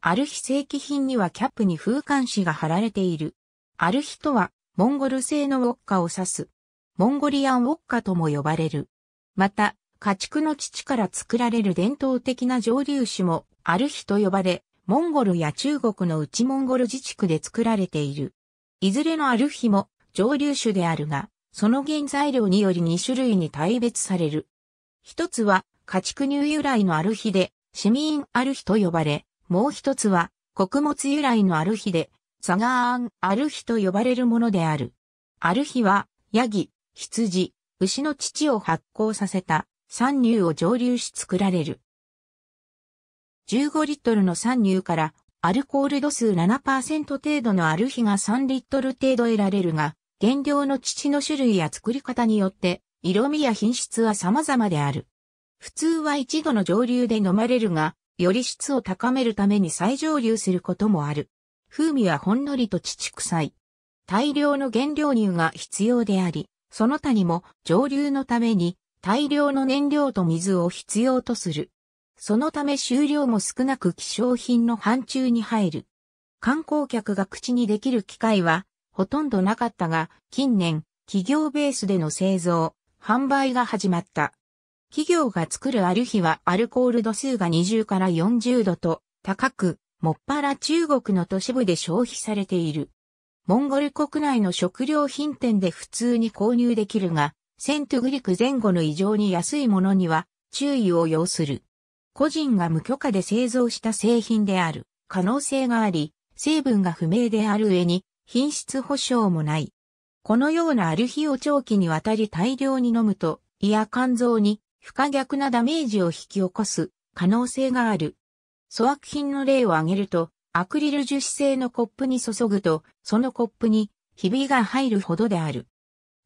ある日正規品にはキャップに風管紙が貼られている。ある日とは、モンゴル製のウォッカを指す。モンゴリアンウォッカとも呼ばれる。また、家畜の乳から作られる伝統的な蒸留酒も、ある日と呼ばれ、モンゴルや中国の内モンゴル自治区で作られている。いずれのある日も、蒸留酒であるが、その原材料により2種類に大別される。一つは、家畜乳由来のある日で、市民ある日と呼ばれ、もう一つは、穀物由来のアルヒで、サガーン、アルヒと呼ばれるものである。アルヒは、ヤギ、羊、牛の乳を発酵させた、酸乳を蒸留し作られる。15リットルの酸乳から、アルコール度数7%程度のアルヒが3リットル程度得られるが、原料の乳の種類や作り方によって、色味や品質は様々である。普通は一度の蒸留で飲まれるが、より質を高めるために再蒸留することもある。風味はほんのりと乳臭い。大量の原料乳が必要であり、その他にも蒸留のために大量の燃料と水を必要とする。そのため収量も少なく希少品の範疇に入る。観光客が口にできる機会はほとんどなかったが、近年、企業ベースでの製造、販売が始まった。企業が作るアルヒはアルコール度数が20から40度と高く、もっぱら中国の都市部で消費されている。モンゴル国内の食料品店で普通に購入できるが、セントグリク前後の異常に安いものには注意を要する。個人が無許可で製造した製品である可能性があり、成分が不明である上に品質保証もない。このようなアルヒを長期にわたり大量に飲むと、胃や肝臓に不可逆なダメージを引き起こす可能性がある。粗悪品の例を挙げると、アクリル樹脂製のコップに注ぐと、そのコップにひびが入るほどである。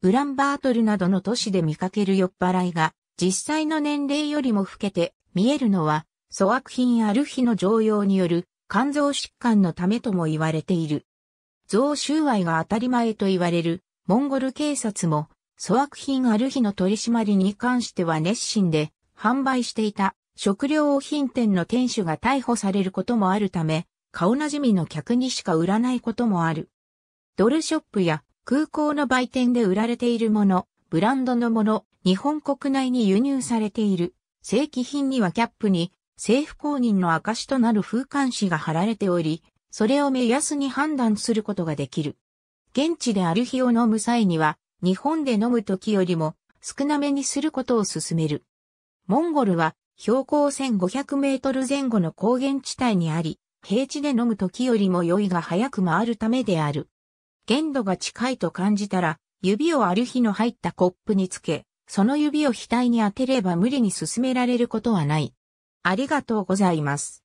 ウランバートルなどの都市で見かける酔っ払いが、実際の年齢よりも老けて見えるのは、粗悪品アルヒの常用による肝臓疾患のためとも言われている。増収賄が当たり前と言われるモンゴル警察も粗悪品ある日の取り締まりに関しては熱心で、販売していた食料品店の店主が逮捕されることもあるため、顔なじみの客にしか売らないこともある。ドルショップや空港の売店で売られているもの、ブランドのもの、日本国内に輸入されている。正規品にはキャップに政府公認の証となる風管紙が貼られており、それを目安に判断することができる。現地である日を飲む際には、日本で飲む時よりも少なめにすることを勧める。モンゴルは標高1500メートル前後の高原地帯にあり、平地で飲む時よりも酔いが早く回るためである。限度が近いと感じたら、指をある日の入ったコップにつけ、その指を額に当てれば無理に進められることはない。ありがとうございます。